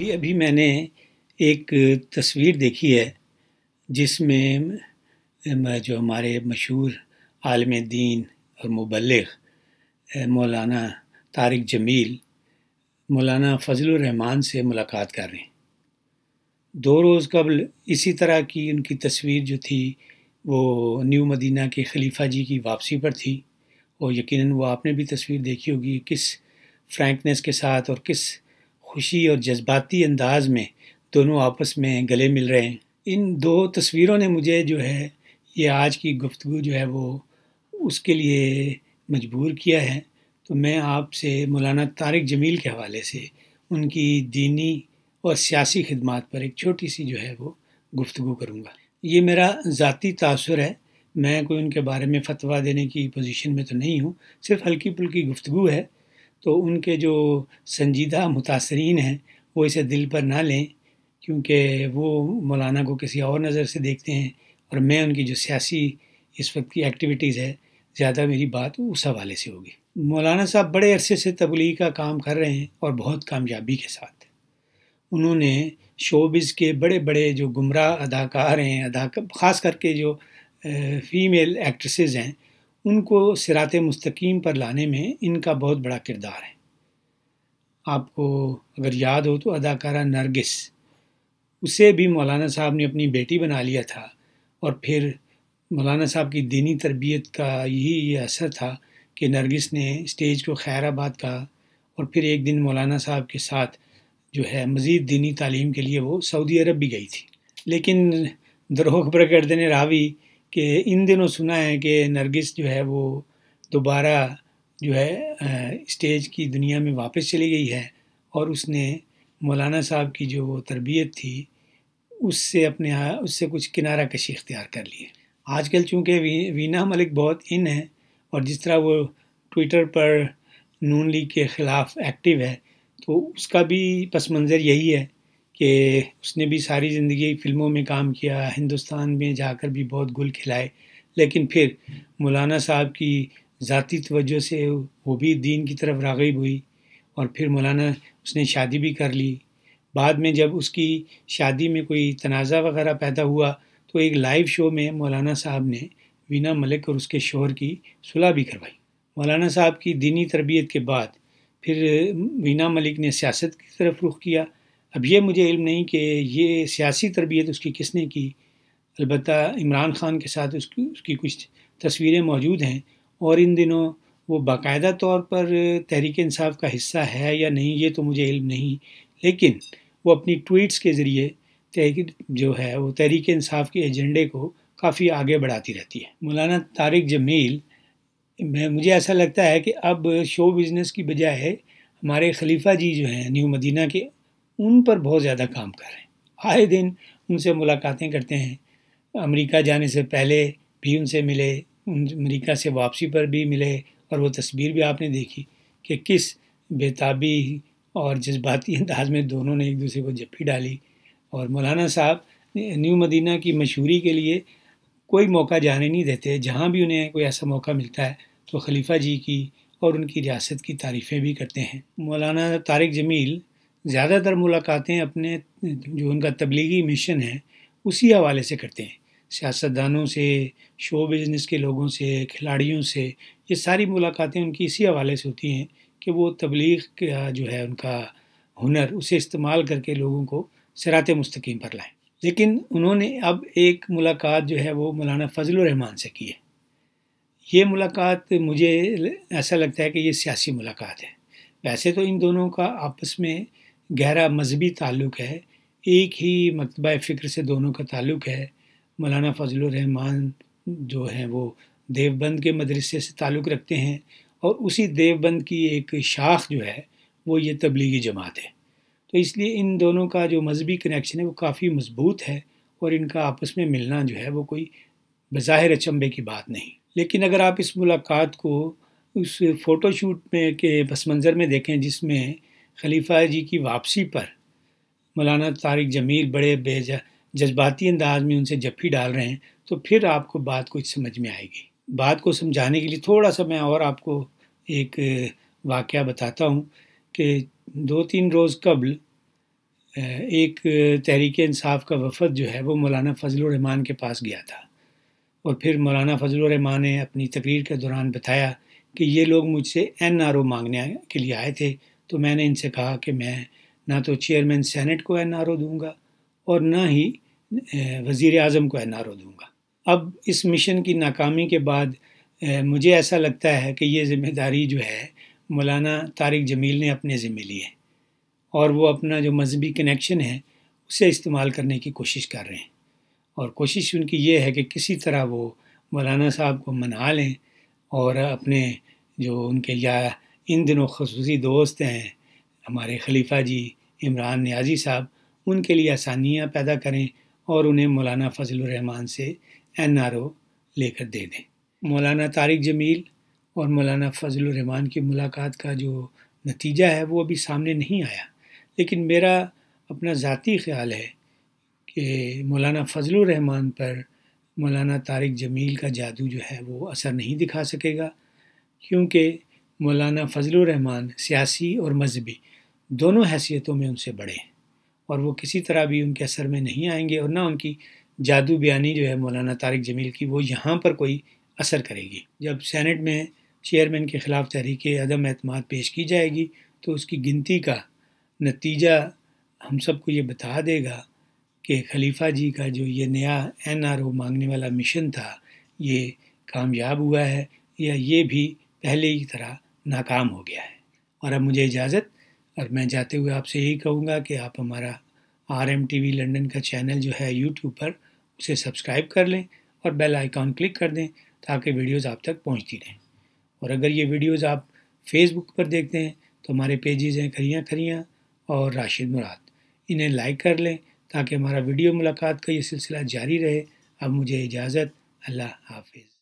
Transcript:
ابھی ابھی میں نے ایک تصویر دیکھی ہے جس میں جو ہمارے مشہور عالم دین اور مبلغ مولانا طارق جمیل مولانا فضل الرحمان سے ملاقات کر رہے ہیں دو روز قبل اسی طرح کی ان کی تصویر جو تھی وہ نیو مدینہ کے خلیفہ جی کی واپسی پر تھی اور یقیناً وہ آپ نے بھی تصویر دیکھی ہوگی کس فرینکنیس کے ساتھ اور کس خوشی اور جذباتی انداز میں دونوں آپس میں گلے مل رہے ہیں ان دو تصویروں نے مجھے جو ہے یہ آج کی گفتگو جو ہے وہ اس کے لیے مجبور کیا ہے تو میں آپ سے مولانا طارق جمیل کے حوالے سے ان کی دینی اور سیاسی خدمات پر ایک چھوٹی سی جو ہے وہ گفتگو کروں گا یہ میرا ذاتی تاثر ہے میں کوئی ان کے بارے میں فتویٰ دینے کی پوزیشن میں تو نہیں ہوں صرف ہلکی پھلکی گفتگو ہے تو ان کے جو سنجیدہ متاثرین ہیں وہ اسے دل پر نہ لیں کیونکہ وہ مولانا کو کسی اور نظر سے دیکھتے ہیں اور میں ان کی جو سیاسی اس وقت کی ایکٹیویٹیز ہے زیادہ میری بات اس حوالے سے ہوگی مولانا صاحب بڑے عرصے سے تبلیغ کا کام کر رہے ہیں اور بہت کامیابی کے ساتھ انہوں نے شوبز کے بڑے بڑے جو گمراہ اداکار ہیں خاص کر کے جو فیمیل ایکٹریسز ہیں ان کو سرات مستقیم پر لانے میں ان کا بہت بڑا کردار ہے آپ کو اگر یاد ہو تو اداکارہ نرگس اسے بھی مولانا صاحب نے اپنی بیٹی بنا لیا تھا اور پھر مولانا صاحب کی دینی تربیت کا یہی یہ اثر تھا کہ نرگس نے اسٹیج کو خیر آباد کہا اور پھر ایک دن مولانا صاحب کے ساتھ جو ہے مزید دینی تعلیم کے لیے وہ سعودی عرب بھی گئی تھی لیکن دروخ پرکردن راوی کہ ان دنوں سنا ہے کہ نرگس جو ہے وہ دوبارہ جو ہے اسٹیج کی دنیا میں واپس چلی گئی ہے اور اس نے مولانا صاحب کی جو وہ تربیت تھی اس سے اپنے اس سے کچھ کنارہ کشی اختیار کر لی ہے آج کل چونکہ وینا ملک بہت ان ہیں اور جس طرح وہ ٹویٹر پر نون لیگ کے خلاف ایکٹیو ہے تو اس کا بھی پس منظر یہی ہے کہ اس نے بھی ساری زندگی فلموں میں کام کیا ہندوستان میں جا کر بھی بہت گل کھلائے لیکن پھر مولانا صاحب کی ذاتی توجہ سے وہ بھی دین کی طرف راغب ہوئی اور پھر مولانا اس نے شادی بھی کر لی بعد میں جب اس کی شادی میں کوئی تنازع وغیرہ پیدا ہوا تو ایک لائیو شو میں مولانا صاحب نے وینا ملک اور اس کے شوہر کی صلاح بھی کروائی مولانا صاحب کی دینی تربیت کے بعد پھر وینا ملک نے سیاست کی طرف رخ کیا اب یہ مجھے علم نہیں کہ یہ سیاسی تربیت اس کی کس نے کی البتہ عمران خان کے ساتھ اس کی اس کی کچھ تصویریں موجود ہیں اور ان دنوں وہ باقاعدہ طور پر تحریک انصاف کا حصہ ہے یا نہیں یہ تو مجھے علم نہیں لیکن وہ اپنی ٹویٹس کے ذریعے تحریک جو ہے وہ تحریک انصاف کے ایجنڈے کو کافی آگے بڑھاتی رہتی ہے مولانا طارق جمیل میں مجھے ایسا لگتا ہے کہ اب شو بزنس کی بجائے ہمارے خلیفہ جی جو ہیں نیو مدینہ کے ان پر بہت زیادہ کام کر رہے ہیں آئے دن ان سے ملاقاتیں کرتے ہیں امریکہ جانے سے پہلے بھی ان سے ملے ان امریکہ سے واپسی پر بھی ملے اور وہ تصویر بھی آپ نے دیکھی کہ کس بےتابی اور جذباتی انداز میں دونوں نے ایک دوسرے کو جپی ڈالی اور مولانا صاحب نیو مدینہ کی مشہوری کے لیے کوئی موقع جانے نہیں دیتے جہاں بھی انہیں کوئی ایسا موقع ملتا ہے تو خلیفہ جی کی اور ان کی ریاست کی تعریفیں بھی کرتے ہیں مولانا طارق جمیل زیادہ تر ملاقاتیں اپنے جو ان کا تبلیغی مشن ہے اسی حوالے سے کرتے ہیں سیاستدانوں سے شو بزنس کے لوگوں سے کھلاڑیوں سے یہ ساری ملاقاتیں ان کی اسی حوالے سے ہوتی ہیں کہ وہ تبلیغ کا جو ہے ان کا ہنر اسے استعمال کر کے لوگوں کو سرات مستقیم پر لائیں لیکن انہوں نے اب ایک ملاقات جو ہے وہ مولانا فضل الرحمان سے کی ہے یہ ملاقات مجھے ایسا لگتا ہے کہ یہ سیاسی ملاقات ہے ویسے تو ان دونوں کا آپس میں گہرا مذہبی تعلق ہے ایک ہی مکتبہ فکر سے دونوں کا تعلق ہے مولانا فضل الرحمان جو ہیں وہ دیوبند کے مدرسے سے تعلق رکھتے ہیں اور اسی دیوبند کی ایک شاخ جو ہے وہ یہ تبلیغی جماعت ہے تو اس لیے ان دونوں کا جو مذہبی کنیکشن ہے وہ کافی مضبوط ہے اور ان کا آپس میں ملنا جو ہے وہ کوئی بظاہر اچمبے کی بات نہیں لیکن اگر آپ اس ملاقات کو اس فوٹو شوٹ میں کے پس منظر میں دیکھیں جس میں خلیفہ جی کی واپسی پر مولانا طارق جمیل بڑے بے جذباتی انداز میں ان سے جفی ڈال رہے ہیں تو پھر آپ کو بات کچھ سمجھ میں آئے گی بات کو سمجھانے کے لیے تھوڑا سا میں اور آپ کو ایک واقعہ بتاتا ہوں کہ دو تین روز قبل ایک تحریک انصاف کا وفد جو ہے وہ مولانا فضل الرحمان کے پاس گیا تھا اور پھر مولانا فضل الرحمان نے اپنی تقریر کے دوران بتایا کہ یہ لوگ مجھ سے این آر او مانگنے کے لیے آئے تھے تو میں نے ان سے کہا کہ میں نہ تو چیئرمین سینٹ کو این آر او دوں گا اور نہ ہی وزیر اعظم کو این آر او دوں گا اب اس مشن کی ناکامی کے بعد مجھے ایسا لگتا ہے کہ یہ ذمہ داری جو ہے مولانا طارق جمیل نے اپنے ذمہ لی ہے اور وہ اپنا جو مذہبی کنیکشن ہے اسے استعمال کرنے کی کوشش کر رہے ہیں اور کوشش ان کی یہ ہے کہ کسی طرح وہ مولانا صاحب کو منا لیں اور اپنے جو ان کے یا ان دنوں خصوصی دوست ہیں ہمارے خلیفہ جی عمران نیازی صاحب ان کے لیے آسانیاں پیدا کریں اور انہیں مولانا فضل الرحمان سے این آر او لے کر دے دیں مولانا طارق جمیل اور مولانا فضل الرحمان کی ملاقات کا جو نتیجہ ہے وہ ابھی سامنے نہیں آیا لیکن میرا اپنا ذاتی خیال ہے کہ مولانا فضل الرحمان پر مولانا طارق جمیل کا جادو جو ہے وہ اثر نہیں دکھا سکے گا کیونکہ مولانا فضل الرحمان سیاسی اور مذہبی دونوں حیثیتوں میں ان سے بڑے ہیں اور وہ کسی طرح بھی ان کے اثر میں نہیں آئیں گے اور نہ ان کی جادو بیانی جو ہے مولانا طارق جمیل کی وہ یہاں پر کوئی اثر کرے گی جب سینٹ میں چیئرمین کے خلاف تحریک عدم اعتماد پیش کی جائے گی تو اس کی گنتی کا نتیجہ ہم سب کو یہ بتا دے گا کہ خلیفہ جی کا جو یہ نیا این آر او مانگنے والا مشن تھا یہ کامیاب ہوا ہے یا یہ بھی پہلے ہی طرح ناکام ہو گیا ہے اور اب مجھے اجازت اور میں جاتے ہوئے آپ سے یہی کہوں گا کہ آپ ہمارا R M T V London کا چینل جو ہے یوٹیوب پر اسے سبسکرائب کر لیں اور بیل آئیکن کلک کر دیں تاکہ ویڈیوز آپ تک پہنچتی رہیں اور اگر یہ ویڈیوز آپ فیس بک پر دیکھتے ہیں تو ہمارے پیجز ہیں کھریاں کھریاں اور راشد مراد انہیں لائک کر لیں تاکہ ہمارا ویڈیو ملاقات کا یہ سلسلہ جاری رہے اب مجھے اجازت اللہ حافظ